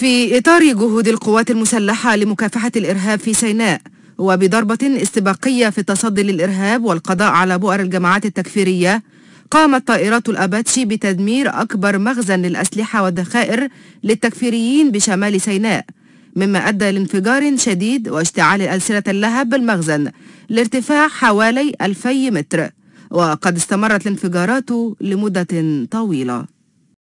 في إطار جهود القوات المسلحة لمكافحة الإرهاب في سيناء وبضربة استباقية في التصدي للإرهاب والقضاء على بؤر الجماعات التكفيرية قامت طائرات الأباتشي بتدمير أكبر مخزن للأسلحة والذخائر للتكفيريين بشمال سيناء مما أدى لانفجار شديد واشتعال ألسنة اللهب بالمخزن لارتفاع حوالي 2000 متر وقد استمرت الانفجارات لمدة طويلة